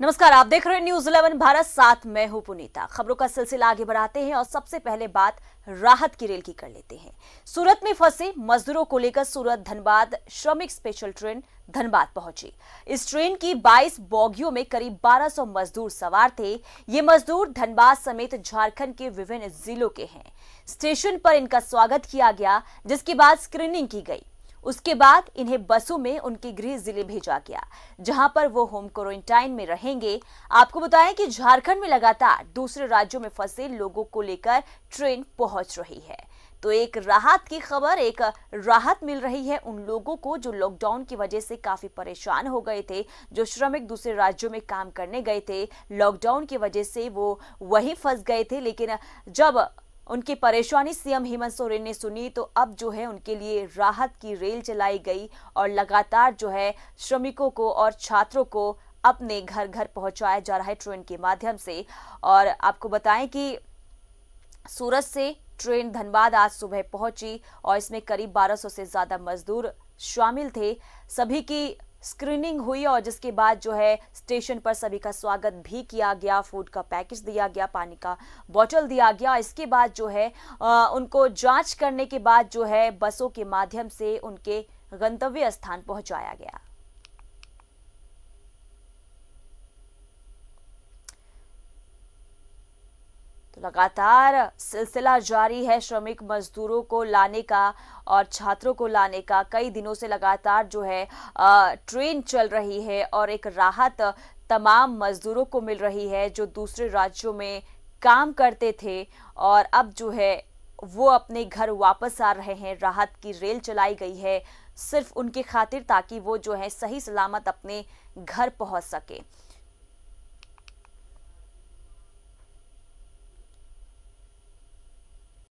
नमस्कार आप देख रहे हैं न्यूज इलेवन भारत साथ मैं हूं पुनीता खबरों का सिलसिला आगे बढ़ाते हैं और सबसे पहले बात राहत की रेल की कर लेते हैं सूरत में फंसे मजदूरों को लेकर सूरत धनबाद श्रमिक स्पेशल ट्रेन धनबाद पहुंची इस ट्रेन की 22 बोगियों में करीब 1200 मजदूर सवार थे ये मजदूर धनबाद समेत झारखंड के विभिन्न जिलों के हैं स्टेशन पर इनका स्वागत किया गया जिसके बाद स्क्रीनिंग की गई उसके बाद इन्हें बसों में उनके गृह जिले भेजा गया जहां पर वो होम क्वारंटाइन में रहेंगे आपको बताएं कि झारखंड में लगातार दूसरे राज्यों में फंसे लोगों को लेकर ट्रेन पहुंच रही है तो एक राहत की खबर एक राहत मिल रही है उन लोगों को जो लॉकडाउन की वजह से काफी परेशान हो गए थे जो श्रमिक दूसरे राज्यों में काम करने गए थे लॉकडाउन की वजह से वो वहीं फंस गए थे लेकिन जब उनकी परेशानी सीएम हेमंत सोरेन ने सुनी तो अब जो है उनके लिए राहत की रेल चलाई गई और लगातार जो है श्रमिकों को और छात्रों को अपने घर घर पहुंचाया जा रहा है ट्रेन के माध्यम से और आपको बताएं कि सूरत से ट्रेन धनबाद आज सुबह पहुंची और इसमें करीब 1200 से ज़्यादा मजदूर शामिल थे सभी की स्क्रीनिंग हुई और जिसके बाद जो है स्टेशन पर सभी का स्वागत भी किया गया फूड का पैकेज दिया गया पानी का बोतल दिया गया इसके बाद जो है आ, उनको जांच करने के बाद जो है बसों के माध्यम से उनके गंतव्य स्थान पहुंचाया गया लगातार सिलसिला जारी है श्रमिक मजदूरों को लाने का और छात्रों को लाने का कई दिनों से लगातार जो है ट्रेन चल रही है और एक राहत तमाम मजदूरों को मिल रही है जो दूसरे राज्यों में काम करते थे और अब जो है वो अपने घर वापस आ रहे हैं राहत की रेल चलाई गई है सिर्फ उनकी खातिर ताकि वो जो है सही सलामत अपने घर पहुंच सके